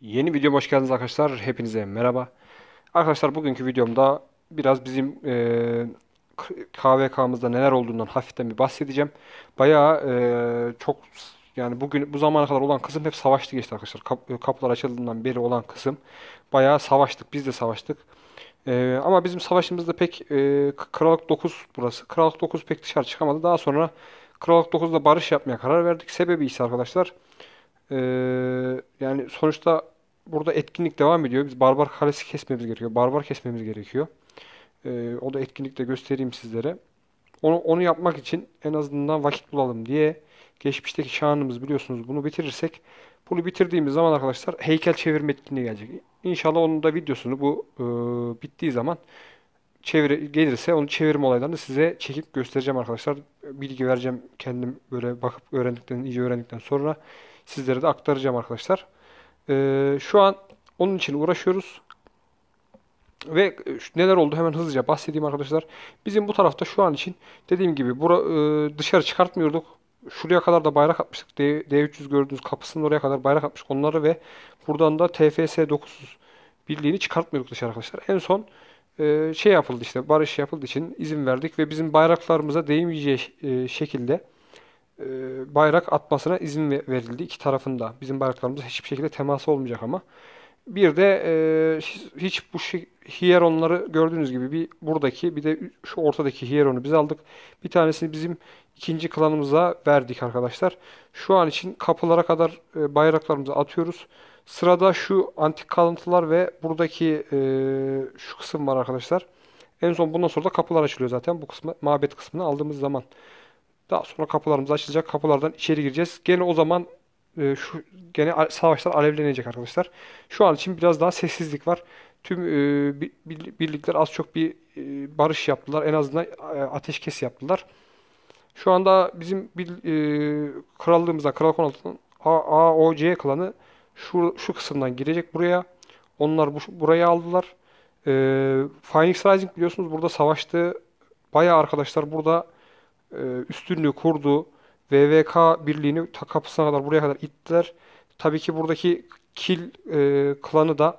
Yeni videoma hoş geldiniz arkadaşlar. Hepinize merhaba. Arkadaşlar bugünkü videomda biraz bizim e, KVK'mızda neler olduğundan hafiften bir bahsedeceğim. Bayağı e, çok yani bugün bu zamana kadar olan kısım hep savaştı geçti arkadaşlar. Kap, e, kapılar açıldığından beri olan kısım. Bayağı savaştık. Biz de savaştık. E, ama bizim savaşımızda pek e, Krallık 9 burası. Krallık 9 pek dışarı çıkamadı. Daha sonra Krallık 9'da barış yapmaya karar verdik. Sebebi ise arkadaşlar... Ee, yani sonuçta burada etkinlik devam ediyor. Biz barbar kalesi kesmemiz gerekiyor. Barbar kesmemiz gerekiyor. Ee, o da etkinlikte göstereyim sizlere. Onu, onu yapmak için en azından vakit bulalım diye geçmişteki şanımız biliyorsunuz bunu bitirirsek bunu bitirdiğimiz zaman arkadaşlar heykel çevirme etkinliği gelecek. İnşallah onun da videosunu bu e, bittiği zaman çeviri gelirse onu çevirme olaylarını size çekip göstereceğim arkadaşlar. Bilgi vereceğim kendim böyle bakıp öğrendikten iyice öğrendikten sonra sizlere de aktaracağım arkadaşlar. E, şu an onun için uğraşıyoruz. Ve e, neler oldu hemen hızlıca bahsedeyim arkadaşlar. Bizim bu tarafta şu an için dediğim gibi bura, e, dışarı çıkartmıyorduk. Şuraya kadar da bayrak atmıştık. D, D300 gördüğünüz kapısının oraya kadar bayrak atmıştık onları ve buradan da TFS 900 birliğini çıkartmıyorduk dışarı arkadaşlar. En son e, şey yapıldı işte barış yapıldığı için izin verdik ve bizim bayraklarımıza değmeyeceği e, şekilde e, bayrak atmasına izin verildi iki tarafında. Bizim bayraklarımız hiçbir şekilde teması olmayacak ama. Bir de e, hiç bu hieronları gördüğünüz gibi bir buradaki bir de şu ortadaki hieronu biz aldık. Bir tanesini bizim ikinci klanımıza verdik arkadaşlar. Şu an için kapılara kadar e, bayraklarımızı atıyoruz. Sırada şu antik kalıntılar ve buradaki e, şu kısım var arkadaşlar. En son bundan sonra da kapılar açılıyor zaten bu kısmı mabet kısmını aldığımız zaman. Daha sonra kapılarımız açılacak. Kapılardan içeri gireceğiz. Gene o zaman e, şu gene savaşlar alevlenecek arkadaşlar. Şu an için biraz daha sessizlik var. Tüm e, birlikler az çok bir e, barış yaptılar. En azından e, ateşkes yaptılar. Şu anda bizim bir e, krallığımızda Kral Konaltı'nın AOC klanı şu, şu kısımdan girecek buraya. Onlar bu, burayı aldılar. E, Phoenix Rising biliyorsunuz burada savaştı. Bayağı arkadaşlar burada e, üstünlüğü kurdu. VVK birliğini ta kapısına kadar buraya kadar ittiler. Tabii ki buradaki Kil e, klanı da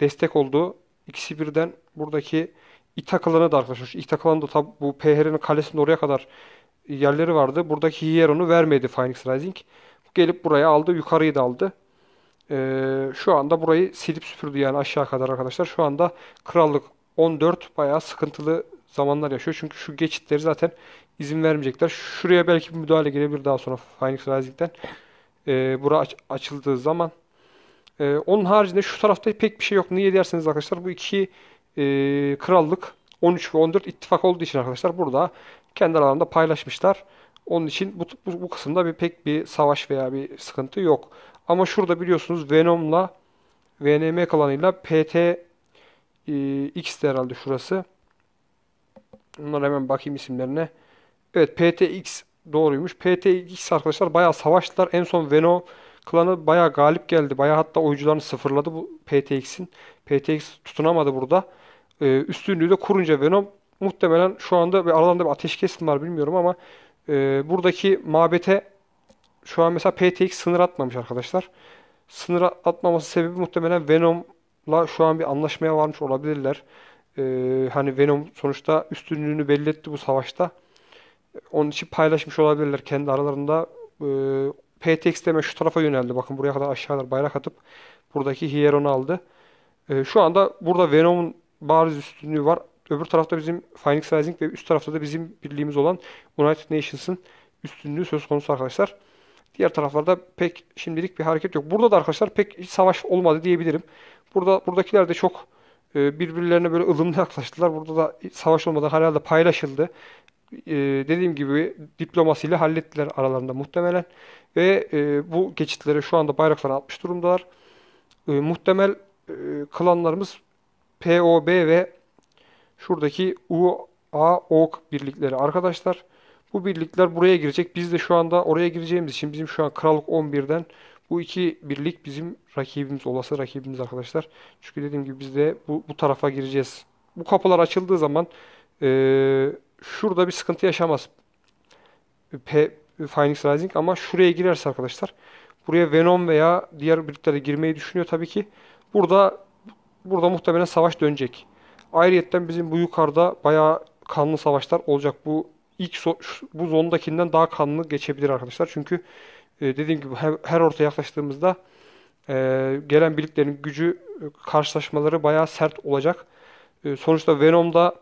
destek oldu. İkisi birden buradaki İta klanı da arkadaşlar. İta klanı da tabi bu Pehre'nin kalesinde oraya kadar yerleri vardı. Buradaki Hieron'u vermedi Phoenix Rising. Gelip buraya aldı. Yukarıyı da aldı. Ee, şu anda burayı silip süpürdü yani aşağı kadar arkadaşlar. Şu anda krallık 14 bayağı sıkıntılı zamanlar yaşıyor. Çünkü şu geçitleri zaten izin vermeyecekler. Şuraya belki bir müdahale gelebilir daha sonra Phoenix Rising'den. E, bura aç, açıldığı zaman. E, onun haricinde şu tarafta pek bir şey yok. Niye derseniz arkadaşlar bu iki e, krallık 13 ve 14 ittifak olduğu için arkadaşlar burada kendi aralarında paylaşmışlar. Onun için bu, bu, bu kısımda bir pek bir savaş veya bir sıkıntı yok. Ama şurada biliyorsunuz Venom'la VNM klanıyla PT e, X herhalde şurası. Bunlara hemen bakayım isimlerine. Evet PTX doğruymuş. PTX arkadaşlar bayağı savaştılar. En son Venom klanı bayağı galip geldi. Bayağı hatta oyuncularını sıfırladı bu PTX'in. PTX tutunamadı burada. Ee, üstünlüğü de kurunca Venom muhtemelen şu anda ve aralarında bir ateşkes var bilmiyorum ama e, buradaki mabete şu an mesela PTX sınır atmamış arkadaşlar. Sınır atmaması sebebi muhtemelen Venom'la şu an bir anlaşmaya varmış olabilirler e, hani Venom sonuçta üstünlüğünü belli etti bu savaşta. Onun için paylaşmış olabilirler kendi aralarında. E, ee, PTX deme şu tarafa yöneldi. Bakın buraya kadar aşağılar bayrak atıp buradaki Hieron'u aldı. E, şu anda burada Venom'un bariz üstünlüğü var. Öbür tarafta bizim Phoenix Rising ve üst tarafta da bizim birliğimiz olan United Nations'ın üstünlüğü söz konusu arkadaşlar. Diğer taraflarda pek şimdilik bir hareket yok. Burada da arkadaşlar pek hiç savaş olmadı diyebilirim. Burada buradakiler de çok ee, birbirlerine böyle ılımlı yaklaştılar. Burada da savaş olmadan herhalde paylaşıldı. Ee, dediğim gibi diplomasiyle hallettiler aralarında muhtemelen. Ve e, bu geçitlere şu anda bayraklar atmış durumdalar. Ee, muhtemel e, klanlarımız POB ve şuradaki UAOK birlikleri arkadaşlar. Bu birlikler buraya girecek. Biz de şu anda oraya gireceğimiz için bizim şu an Krallık 11'den bu iki birlik bizim rakibimiz, olası rakibimiz arkadaşlar. Çünkü dediğim gibi biz de bu, bu tarafa gireceğiz. Bu kapılar açıldığı zaman e, şurada bir sıkıntı yaşamaz. P, Phoenix Rising ama şuraya girerse arkadaşlar buraya Venom veya diğer birliklere girmeyi düşünüyor tabii ki. Burada burada muhtemelen savaş dönecek. Ayrıyetten bizim bu yukarıda bayağı kanlı savaşlar olacak. Bu ilk so bu zondakinden daha kanlı geçebilir arkadaşlar. Çünkü ee, dediğim gibi her, her orta yaklaştığımızda e, gelen birliklerin gücü e, karşılaşmaları bayağı sert olacak. E, sonuçta Venom'da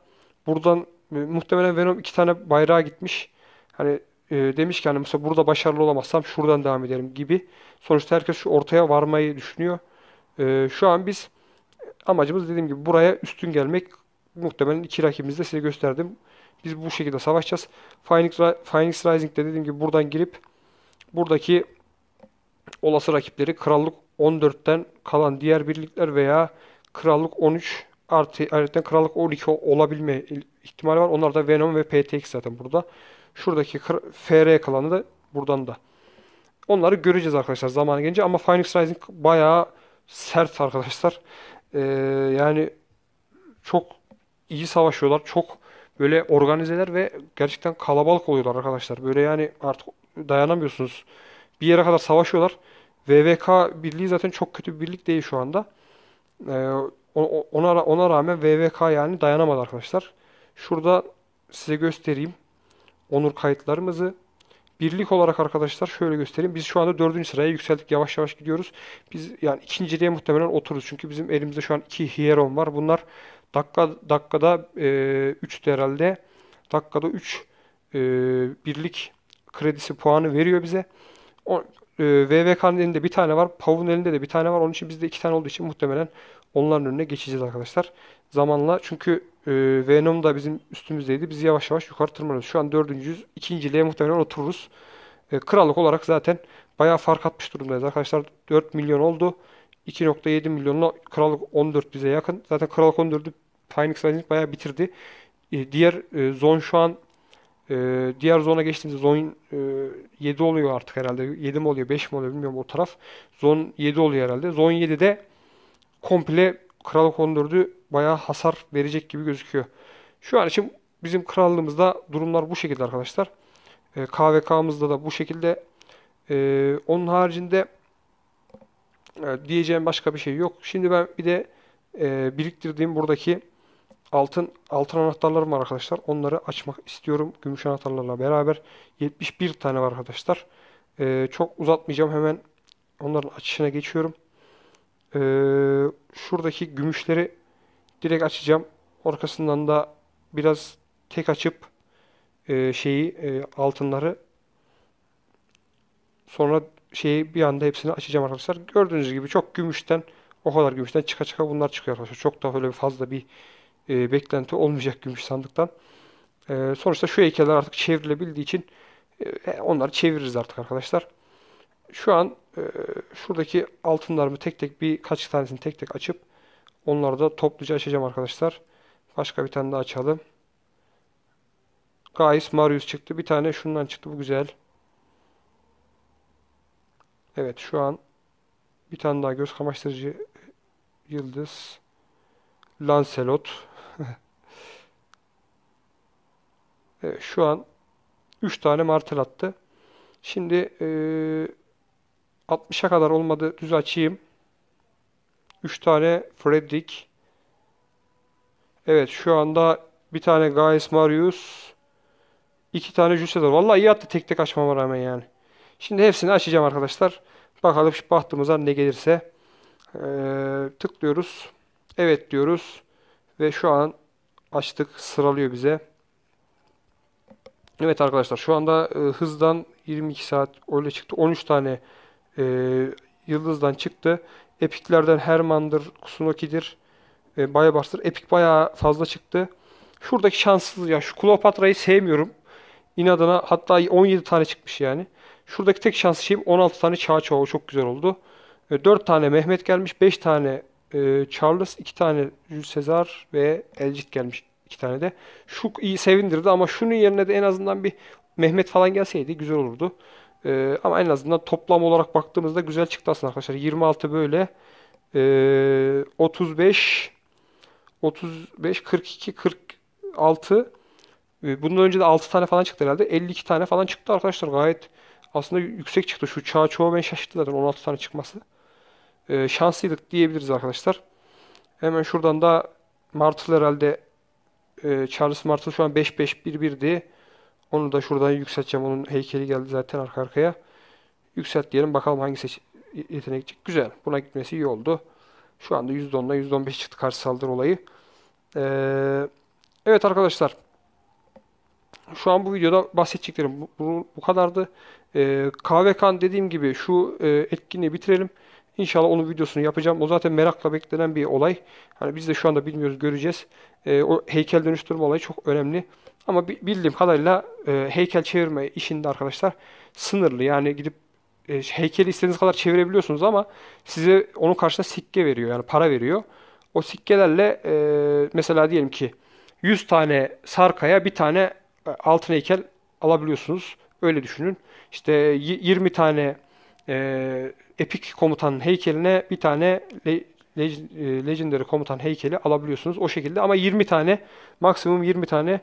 buradan e, muhtemelen Venom iki tane bayrağa gitmiş. Hani e, demiş ki hani mesela burada başarılı olamazsam şuradan devam ederim gibi. Sonuçta herkes şu ortaya varmayı düşünüyor. E, şu an biz amacımız dediğim gibi buraya üstün gelmek. Muhtemelen iki rakibimizi de size gösterdim. Biz bu şekilde savaşacağız. Phoenix, Phoenix Rising'de dediğim gibi buradan girip Buradaki olası rakipleri Krallık 14'ten kalan diğer birlikler veya Krallık 13 artı ayrıca Krallık 12 olabilme ihtimali var. Onlar da Venom ve PTX zaten burada. Şuradaki FR kalanı da buradan da. Onları göreceğiz arkadaşlar zamanı gelince ama Phoenix Rising bayağı sert arkadaşlar. Ee, yani çok iyi savaşıyorlar. Çok böyle organizeler ve gerçekten kalabalık oluyorlar arkadaşlar. Böyle yani artık dayanamıyorsunuz. Bir yere kadar savaşıyorlar. VVK birliği zaten çok kötü bir birlik değil şu anda. Ee, ona, ona rağmen VVK yani dayanamadı arkadaşlar. Şurada size göstereyim. Onur kayıtlarımızı. Birlik olarak arkadaşlar şöyle göstereyim. Biz şu anda dördüncü sıraya yükseldik. Yavaş yavaş gidiyoruz. Biz yani ikinciliğe muhtemelen otururuz. Çünkü bizim elimizde şu an iki hieron var. Bunlar dakika dakikada 3 e, herhalde. Dakikada 3 e, birlik kredisi puanı veriyor bize. O, e, VVK'nın elinde bir tane var. PAV'un elinde de bir tane var. Onun için bizde iki tane olduğu için muhtemelen onların önüne geçeceğiz arkadaşlar. Zamanla çünkü e, Venom da bizim üstümüzdeydi. Biz yavaş yavaş yukarı tırmanıyoruz. Şu an dördüncüyüz. İkinciliğe muhtemelen otururuz. E, krallık olarak zaten bayağı fark atmış durumdayız arkadaşlar. 4 milyon oldu. 2.7 milyonla krallık 14 bize yakın. Zaten krallık 14'ü Phoenix Rising bayağı bitirdi. E, diğer e, zon şu an ee, diğer zona geçtiğimizde zon e, 7 oluyor artık herhalde. 7 mi oluyor 5 mi oluyor bilmiyorum o taraf. Zon 7 oluyor herhalde. Zon 7'de komple Kral kondurdu bayağı hasar verecek gibi gözüküyor. Şu an için bizim krallığımızda durumlar bu şekilde arkadaşlar. Ee, KVK'mızda da bu şekilde. Ee, onun haricinde e, diyeceğim başka bir şey yok. Şimdi ben bir de e, biriktirdiğim buradaki altın altın anahtarlarım var arkadaşlar. Onları açmak istiyorum. Gümüş anahtarlarla beraber 71 tane var arkadaşlar. Ee, çok uzatmayacağım. Hemen onların açışına geçiyorum. Ee, şuradaki gümüşleri direkt açacağım. Arkasından da biraz tek açıp e, şeyi e, altınları sonra şeyi bir anda hepsini açacağım arkadaşlar. Gördüğünüz gibi çok gümüşten o kadar gümüşten çıka çıka bunlar çıkıyor arkadaşlar. Çok daha öyle fazla bir e, beklenti olmayacak gümüş sandıktan. E, sonuçta şu heykeller artık çevrilebildiği için e, onları çeviririz artık arkadaşlar. Şu an e, şuradaki altınlarımı tek tek bir kaç tanesini tek tek açıp onları da topluca açacağım arkadaşlar. Başka bir tane daha açalım. Gaius Marius çıktı. Bir tane şundan çıktı. Bu güzel. Evet şu an bir tane daha göz kamaştırıcı yıldız. Lancelot. Ee, şu an 3 tane martel attı. Şimdi e, 60'a kadar olmadı düz açayım. 3 tane Fredrik. Evet şu anda bir tane Gaius Marius. 2 tane Jusedor. Valla iyi attı tek tek açmama rağmen yani. Şimdi hepsini açacağım arkadaşlar. Bakalım şu bahtımıza ne gelirse. Ee, tıklıyoruz. Evet diyoruz. Ve şu an açtık. Sıralıyor bize. Evet arkadaşlar şu anda e, hızdan 22 saat öyle çıktı. 13 tane e, yıldızdan çıktı. Epiklerden Herman'dır, Kusunoki'dir, e, Bayabars'tır. Epik bayağı fazla çıktı. Şuradaki şanssız ya şu Kleopatra'yı sevmiyorum. İnadına hatta 17 tane çıkmış yani. Şuradaki tek şanslı şeyim 16 tane Çağçağı çok güzel oldu. E, 4 tane Mehmet gelmiş, 5 tane e, Charles, 2 tane Jules Caesar ve Elcik gelmiş iki tane de. Şuk iyi sevindirdi ama şunun yerine de en azından bir Mehmet falan gelseydi güzel olurdu. Ee, ama en azından toplam olarak baktığımızda güzel çıktı aslında arkadaşlar. 26 böyle. Ee, 35 35 42 46 Bundan önce de 6 tane falan çıktı herhalde. 52 tane falan çıktı arkadaşlar. Gayet aslında yüksek çıktı. Şu çağ çoğu ben şaşırttı zaten 16 tane çıkması. Ee, şanslıydık diyebiliriz arkadaşlar. Hemen şuradan da Martıl herhalde e, Charles Martel şu an 5-5-1-1'di. Onu da şuradan yükselteceğim. Onun heykeli geldi zaten arka arkaya. Yükselt diyelim. Bakalım hangi seç yetenek gidecek. Güzel. Buna gitmesi iyi oldu. Şu anda %10'la %15 çıktı karşı saldırı olayı. Ee, evet arkadaşlar. Şu an bu videoda bahsedeceklerim bu, bu, bu kadardı. Ee, KVK'nın dediğim gibi şu e, etkinliği bitirelim. İnşallah onun videosunu yapacağım. O zaten merakla beklenen bir olay. Hani biz de şu anda bilmiyoruz, göreceğiz. E, o heykel dönüştürme olayı çok önemli. Ama bildiğim kadarıyla e, heykel çevirme işinde arkadaşlar sınırlı. Yani gidip e, heykeli istediğiniz kadar çevirebiliyorsunuz ama size onun karşılığında sikke veriyor. Yani para veriyor. O sikkelerle e, mesela diyelim ki 100 tane sarkaya bir tane e, altın heykel alabiliyorsunuz. Öyle düşünün. İşte 20 tane e, epik komutanın heykeline bir tane le, le, e, legendary komutan heykeli alabiliyorsunuz o şekilde ama 20 tane maksimum 20 tane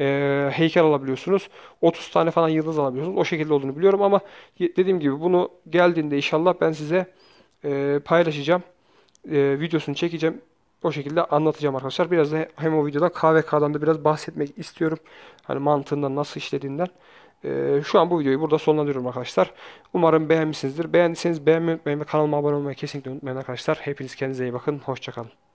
e, heykel alabiliyorsunuz. 30 tane falan yıldız alabiliyorsunuz. O şekilde olduğunu biliyorum ama dediğim gibi bunu geldiğinde inşallah ben size e, paylaşacağım. E, videosunu çekeceğim. O şekilde anlatacağım arkadaşlar. Biraz da hem o videoda KVK'dan da biraz bahsetmek istiyorum. Hani mantığından nasıl işlediğinden. Ee, şu an bu videoyu burada sonlandırıyorum arkadaşlar. Umarım beğenmişsinizdir. Beğendiyseniz beğenmeyi unutmayın ve kanalıma abone olmayı kesinlikle unutmayın arkadaşlar. Hepiniz kendinize iyi bakın. Hoşçakalın.